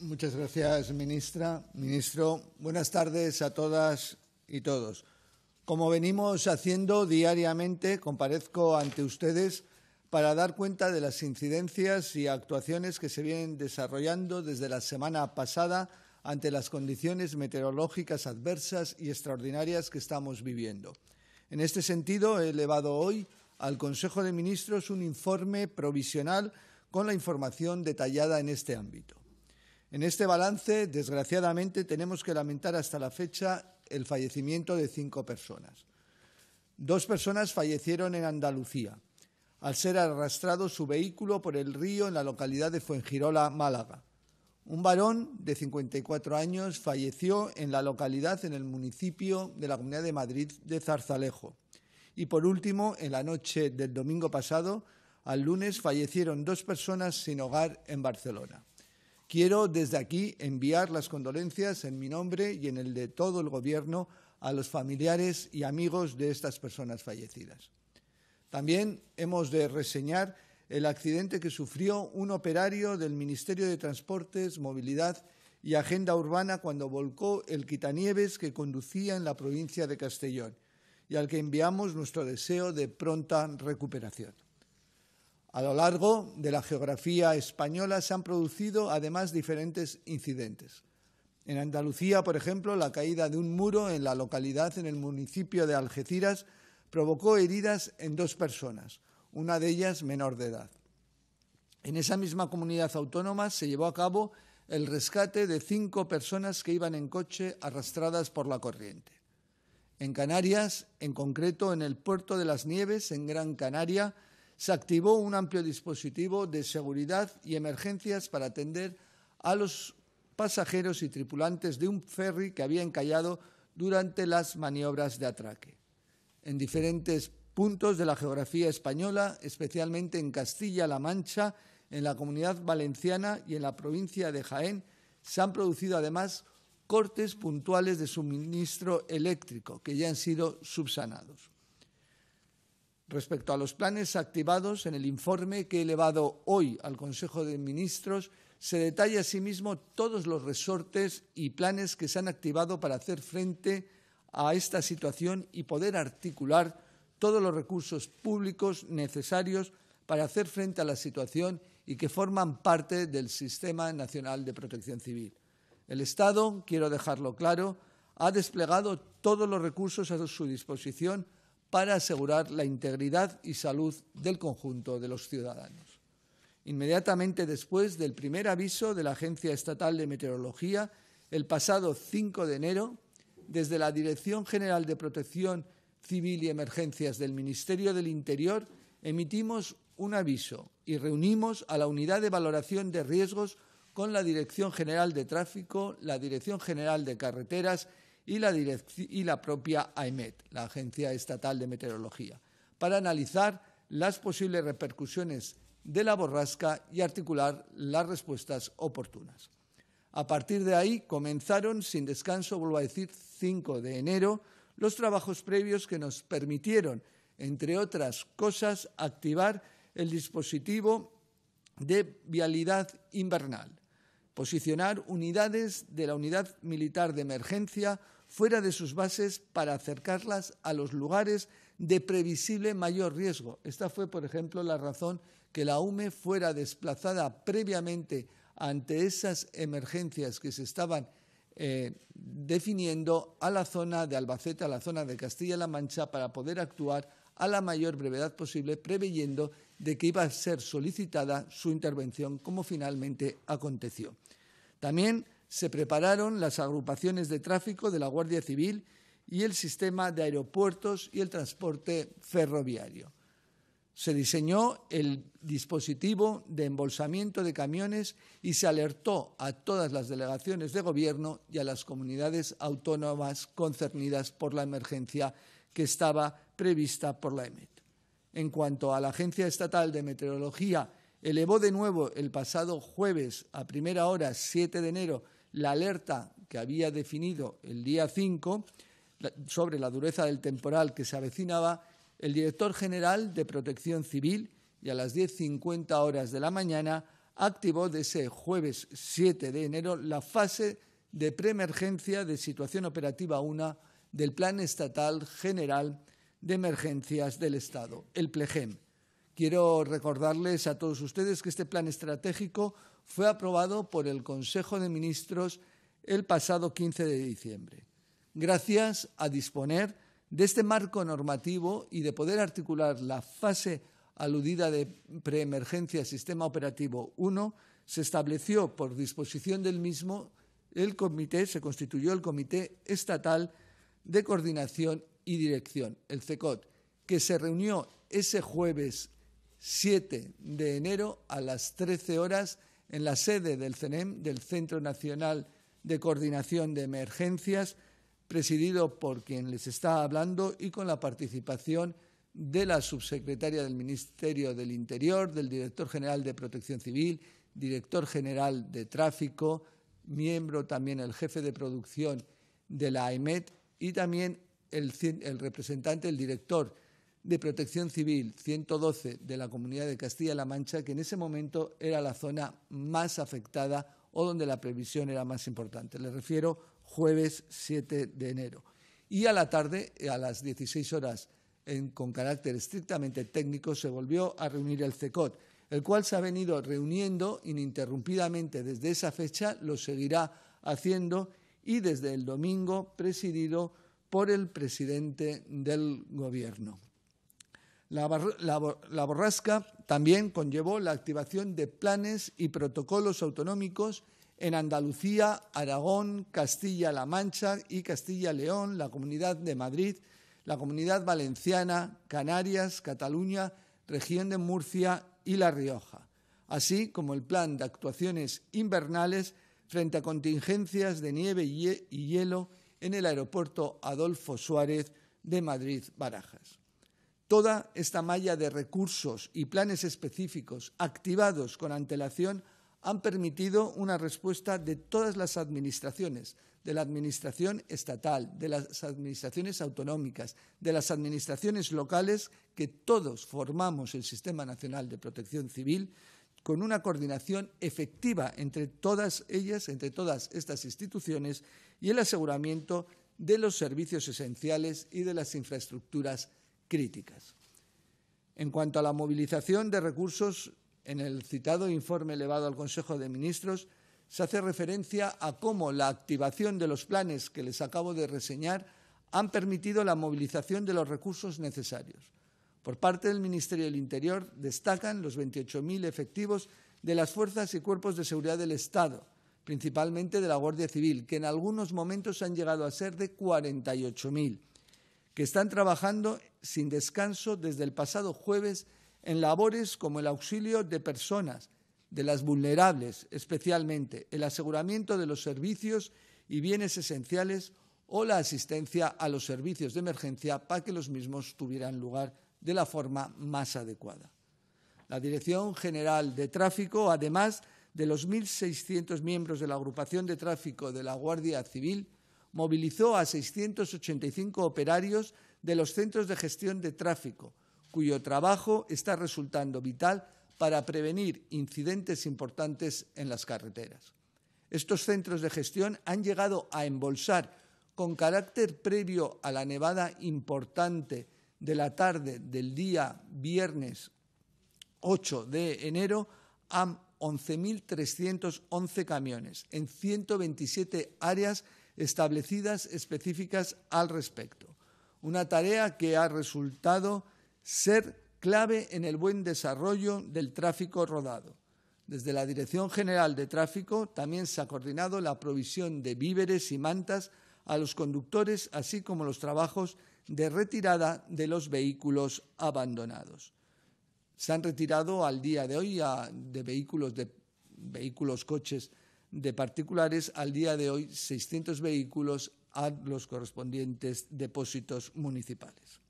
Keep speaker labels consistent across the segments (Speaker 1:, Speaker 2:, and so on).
Speaker 1: Muchas gracias, ministra. Ministro, buenas tardes a todas y todos. Como venimos haciendo diariamente, comparezco ante ustedes para dar cuenta de las incidencias y actuaciones que se vienen desarrollando desde la semana pasada ante las condiciones meteorológicas adversas y extraordinarias que estamos viviendo. En este sentido, he elevado hoy al Consejo de Ministros un informe provisional con la información detallada en este ámbito. En este balance, desgraciadamente, tenemos que lamentar hasta la fecha el fallecimiento de cinco personas. Dos personas fallecieron en Andalucía, al ser arrastrado su vehículo por el río en la localidad de Fuengirola, Málaga. Un varón de 54 años falleció en la localidad en el municipio de la Comunidad de Madrid de Zarzalejo. Y por último, en la noche del domingo pasado al lunes fallecieron dos personas sin hogar en Barcelona. Quiero desde aquí enviar las condolencias en mi nombre y en el de todo el Gobierno a los familiares y amigos de estas personas fallecidas. También hemos de reseñar el accidente que sufrió un operario del Ministerio de Transportes, Movilidad y Agenda Urbana cuando volcó el quitanieves que conducía en la provincia de Castellón y al que enviamos nuestro deseo de pronta recuperación. A lo largo de la geografía española se han producido además diferentes incidentes. En Andalucía, por ejemplo, la caída de un muro en la localidad en el municipio de Algeciras provocó heridas en dos personas, una de ellas menor de edad. En esa misma comunidad autónoma se llevó a cabo el rescate de cinco personas que iban en coche arrastradas por la corriente. En Canarias, en concreto en el puerto de las Nieves, en Gran Canaria, se activó un amplio dispositivo de seguridad y emergencias para atender a los pasajeros y tripulantes de un ferry que había encallado durante las maniobras de atraque. En diferentes puntos de la geografía española, especialmente en Castilla-La Mancha, en la comunidad valenciana y en la provincia de Jaén, se han producido además cortes puntuales de suministro eléctrico que ya han sido subsanados respecto a los planes activados en el informe que he elevado hoy al Consejo de Ministros, se detalla asimismo todos los resortes y planes que se han activado para hacer frente a esta situación y poder articular todos los recursos públicos necesarios para hacer frente a la situación y que forman parte del Sistema Nacional de Protección Civil. El Estado, quiero dejarlo claro, ha desplegado todos los recursos a su disposición para asegurar la integridad y salud del conjunto de los ciudadanos. Inmediatamente después del primer aviso de la Agencia Estatal de Meteorología, el pasado 5 de enero, desde la Dirección General de Protección Civil y Emergencias del Ministerio del Interior, emitimos un aviso y reunimos a la Unidad de Valoración de Riesgos con la Dirección General de Tráfico, la Dirección General de Carreteras y la, propia AEMET, la Agencia Estatal de Meteorología, para analizar las posibles repercusiones de la borrasca y articular las respuestas oportunas. A partir de ahí comenzaron, sin descanso, vuelvo a decir, 5 de enero, los trabajos previos que nos permitieron, entre otras cosas, activar el dispositivo de vialidad invernal, posicionar unidades de la Unidad Militar de Emergencia fuera de sus bases para acercarlas a los lugares de previsible mayor riesgo. Esta fue, por ejemplo, la razón que la UME fuera desplazada previamente ante esas emergencias que se estaban eh, definiendo a la zona de Albacete, a la zona de Castilla-La Mancha, para poder actuar a la mayor brevedad posible, preveyendo de que iba a ser solicitada su intervención, como finalmente aconteció. También se prepararon las agrupaciones de tráfico de la Guardia Civil y el sistema de aeropuertos y el transporte ferroviario. Se diseñó el dispositivo de embolsamiento de camiones y se alertó a todas las delegaciones de gobierno y a las comunidades autónomas concernidas por la emergencia que estaba prevista por la EMET. En cuanto a la Agencia Estatal de Meteorología, elevó de nuevo el pasado jueves a primera hora, 7 de enero, la alerta que había definido el día 5 sobre la dureza del temporal que se avecinaba el director general de Protección Civil y a las 10.50 horas de la mañana activó de ese jueves 7 de enero la fase de preemergencia de situación operativa 1 del Plan Estatal General de Emergencias del Estado, el PLEGEM. Quiero recordarles a todos ustedes que este plan estratégico fue aprobado por el Consejo de Ministros el pasado 15 de diciembre. Gracias a disponer de este marco normativo y de poder articular la fase aludida de preemergencia Sistema Operativo 1, se estableció por disposición del mismo el comité, se constituyó el Comité Estatal de Coordinación y Dirección, el CECOT, que se reunió ese jueves 7 de enero a las 13 horas en la sede del CENEM, del Centro Nacional de Coordinación de Emergencias, presidido por quien les está hablando y con la participación de la subsecretaria del Ministerio del Interior, del director general de Protección Civil, director general de Tráfico, miembro también el jefe de producción de la AEMET y también el, el representante, el director de Protección Civil 112 de la Comunidad de Castilla-La Mancha, que en ese momento era la zona más afectada o donde la previsión era más importante. Le refiero jueves 7 de enero. Y a la tarde, a las 16 horas, con carácter estrictamente técnico, se volvió a reunir el CECOT, el cual se ha venido reuniendo ininterrumpidamente desde esa fecha, lo seguirá haciendo y desde el domingo presidido por el presidente del Gobierno. La, borrasca también conllevó la activación de planes y protocolos autonómicos en Andalucía, Aragón, Castilla-La Mancha y Castilla-León, la Comunidad de Madrid, la Comunidad Valenciana, Canarias, Cataluña, Región de Murcia y La Rioja, así como el plan de actuaciones invernales frente a contingencias de nieve y hielo en el aeropuerto Adolfo Suárez de Madrid-Barajas. Toda esta malla de recursos y planes específicos activados con antelación han permitido una respuesta de todas las administraciones, de la administración estatal, de las administraciones autonómicas, de las administraciones locales, que todos formamos el Sistema Nacional de Protección Civil, con una coordinación efectiva entre todas ellas, entre todas estas instituciones, y el aseguramiento de los servicios esenciales y de las infraestructuras críticas. En cuanto a la movilización de recursos, en el citado informe elevado al Consejo de Ministros se hace referencia a cómo la activación de los planes que les acabo de reseñar han permitido la movilización de los recursos necesarios. Por parte del Ministerio del Interior destacan los 28.000 efectivos de las fuerzas y cuerpos de seguridad del Estado, principalmente de la Guardia Civil, que en algunos momentos han llegado a ser de 48.000 que están trabajando sin descanso desde el pasado jueves en labores como el auxilio de personas, de las vulnerables especialmente, el aseguramiento de los servicios y bienes esenciales o la asistencia a los servicios de emergencia para que los mismos tuvieran lugar de la forma más adecuada. La Dirección General de Tráfico, además de los 1.600 miembros de la Agrupación de Tráfico de la Guardia Civil, movilizó a 685 operarios de los centros de gestión de tráfico, cuyo trabajo está resultando vital para prevenir incidentes importantes en las carreteras. Estos centros de gestión han llegado a embolsar con carácter previo a la nevada importante de la tarde del día viernes 8 de enero a 11.311 camiones en 127 áreas establecidas específicas al respecto. Una tarea que ha resultado ser clave en el buen desarrollo del tráfico rodado. Desde la Dirección General de Tráfico también se ha coordinado la provisión de víveres y mantas a los conductores, así como los trabajos de retirada de los vehículos abandonados. Se han retirado al día de hoy de vehículos de vehículos coches de particulares al día de hoy 600 vehículos a los correspondientes depósitos municipales.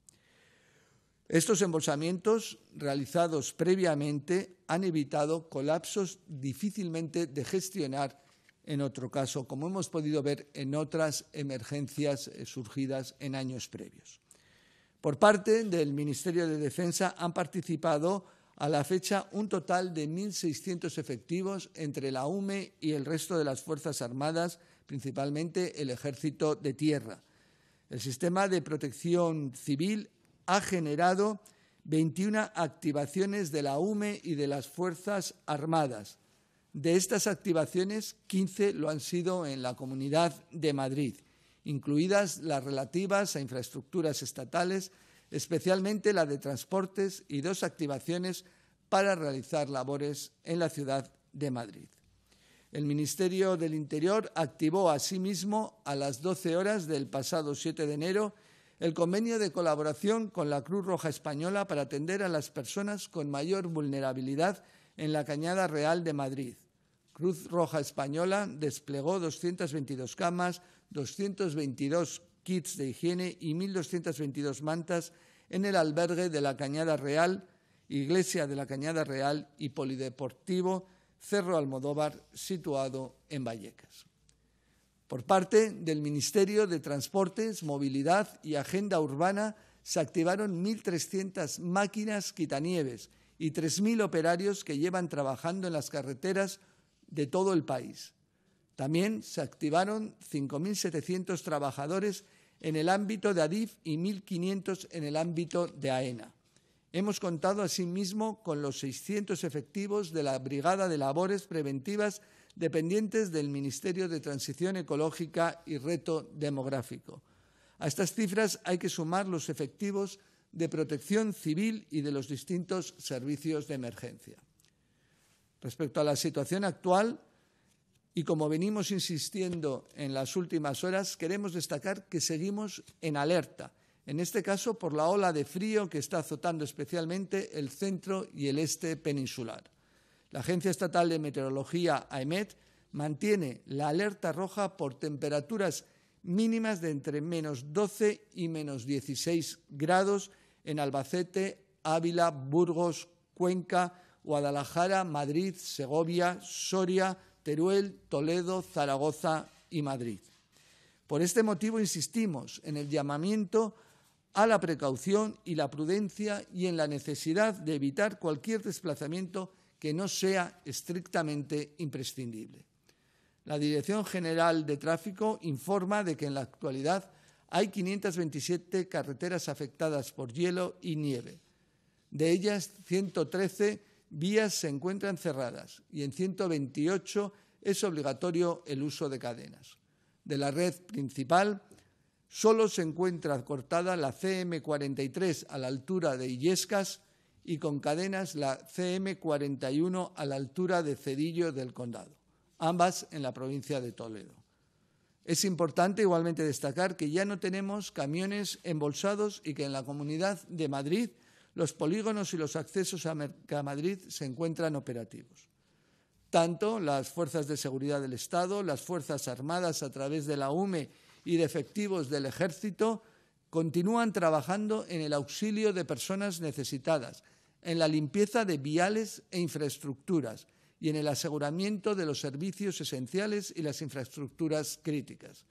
Speaker 1: Estos embolsamientos realizados previamente han evitado colapsos difícilmente de gestionar en otro caso, como hemos podido ver en otras emergencias eh, surgidas en años previos. Por parte del Ministerio de Defensa han participado a la fecha un total de 1.600 efectivos entre la UME y el resto de las Fuerzas Armadas, principalmente el Ejército de Tierra. El sistema de protección civil ha generado 21 activaciones de la UME y de las Fuerzas Armadas. De estas activaciones, 15 lo han sido en la Comunidad de Madrid, incluidas las relativas a infraestructuras estatales, especialmente la de transportes y dos activaciones para realizar labores en la ciudad de Madrid. El Ministerio del Interior activó asimismo a las 12 horas del pasado 7 de enero el convenio de colaboración con la Cruz Roja Española para atender a las personas con mayor vulnerabilidad en la Cañada Real de Madrid. Cruz Roja Española desplegó 222 camas, 222 kits de higiene y 1.222 mantas en el albergue de la Cañada Real, Iglesia de la Cañada Real y Polideportivo Cerro Almodóvar, situado en Vallecas. Por parte del Ministerio de Transportes, Movilidad y Agenda Urbana, se activaron 1.300 máquinas quitanieves y 3.000 operarios que llevan trabajando en las carreteras de todo el país. También se activaron 5.700 trabajadores en el ámbito de ADIF y 1.500 en el ámbito de AENA. Hemos contado asimismo con los 600 efectivos de la Brigada de Labores Preventivas dependientes del Ministerio de Transición Ecológica y Reto Demográfico. A estas cifras hay que sumar los efectivos de protección civil y de los distintos servicios de emergencia. Respecto a la situación actual, y como venimos insistiendo en las últimas horas, queremos destacar que seguimos en alerta, en este caso por la ola de frío que está azotando especialmente el centro y el este peninsular. La Agencia Estatal de Meteorología, AEMET, mantiene la alerta roja por temperaturas mínimas de entre menos 12 y menos 16 grados en Albacete, Ávila, Burgos, Cuenca, Guadalajara, Madrid, Segovia, Soria, Teruel, Toledo, Zaragoza y Madrid. Por este motivo insistimos en el llamamiento a la precaución y la prudencia y en la necesidad de evitar cualquier desplazamiento que no sea estrictamente imprescindible. La Dirección General de Tráfico informa de que en la actualidad hay 527 carreteras afectadas por hielo y nieve. De ellas, 113 vías se encuentran cerradas y en 128 es obligatorio el uso de cadenas. De la red principal, solo se encuentra cortada la CM43 a la altura de Illescas y con cadenas la CM41 a la altura de Cedillo del Condado, ambas en la provincia de Toledo. Es importante igualmente destacar que ya no tenemos camiones embolsados y que en la Comunidad de Madrid los polígonos y los accesos a Madrid se encuentran operativos. Tanto las fuerzas de seguridad del Estado, las fuerzas armadas a través de la UME y de efectivos del Ejército continúan trabajando en el auxilio de personas necesitadas, en la limpieza de viales e infraestructuras y en el aseguramiento de los servicios esenciales y las infraestructuras críticas.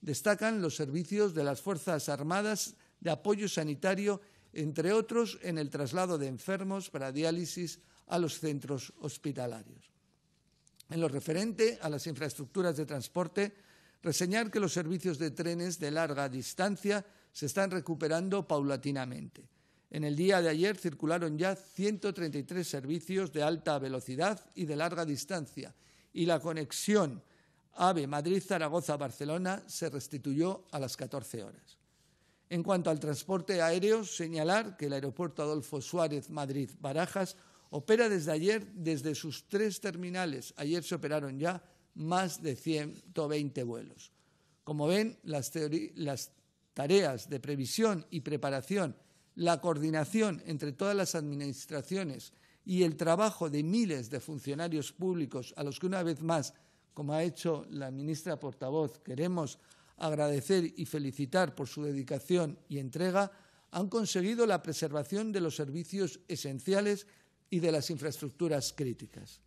Speaker 1: Destacan los servicios de las Fuerzas Armadas de apoyo sanitario entre otros en el traslado de enfermos para diálisis a los centros hospitalarios. En lo referente a las infraestructuras de transporte, reseñar que los servicios de trenes de larga distancia se están recuperando paulatinamente. En el día de ayer circularon ya 133 servicios de alta velocidad y de larga distancia y la conexión AVE Madrid-Zaragoza-Barcelona se restituyó a las 14 horas. En cuanto al transporte aéreo, señalar que el aeropuerto Adolfo Suárez Madrid-Barajas opera desde ayer desde sus tres terminales. Ayer se operaron ya más de 120 vuelos. Como ven, las, tareas de previsión y preparación, la coordinación entre todas las administraciones y el trabajo de miles de funcionarios públicos a los que una vez más, como ha hecho la ministra portavoz, queremos agradecer y felicitar por su dedicación y entrega, han conseguido la preservación de los servicios esenciales y de las infraestructuras críticas.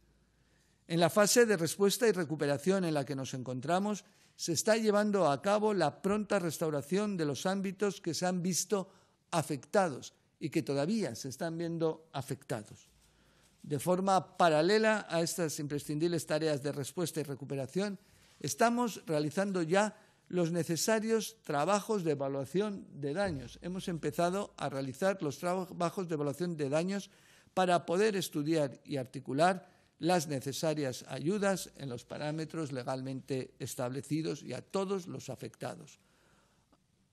Speaker 1: En la fase de respuesta y recuperación en la que nos encontramos, se está llevando a cabo la pronta restauración de los ámbitos que se han visto afectados y que todavía se están viendo afectados. De forma paralela a estas imprescindibles tareas de respuesta y recuperación, estamos realizando ya los necesarios trabajos de evaluación de daños. Hemos empezado a realizar los trabajos de evaluación de daños para poder estudiar y articular las necesarias ayudas en los parámetros legalmente establecidos y a todos los afectados.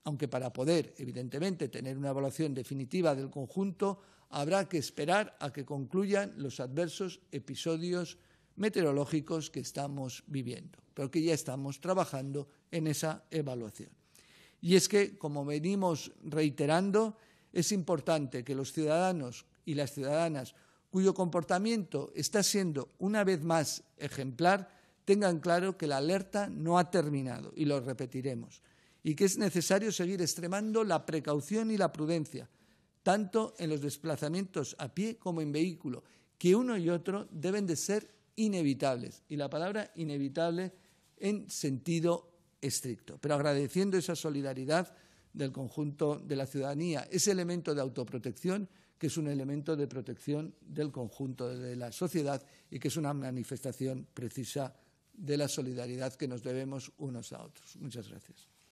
Speaker 1: Aunque para poder, evidentemente, tener una evaluación definitiva del conjunto, habrá que esperar a que concluyan los adversos episodios meteorológicos que estamos viviendo, pero que ya estamos trabajando en esa evaluación. Y es que, como venimos reiterando, es importante que los ciudadanos y las ciudadanas cuyo comportamiento está siendo una vez más ejemplar tengan claro que la alerta no ha terminado, y lo repetiremos, y que es necesario seguir extremando la precaución y la prudencia, tanto en los desplazamientos a pie como en vehículo, que uno y otro deben de ser inevitables, y la palabra inevitable en sentido estricto, pero agradeciendo esa solidaridad del conjunto de la ciudadanía, ese elemento de autoprotección que es un elemento de protección del conjunto de la sociedad y que es una manifestación precisa de la solidaridad que nos debemos unos a otros. Muchas gracias.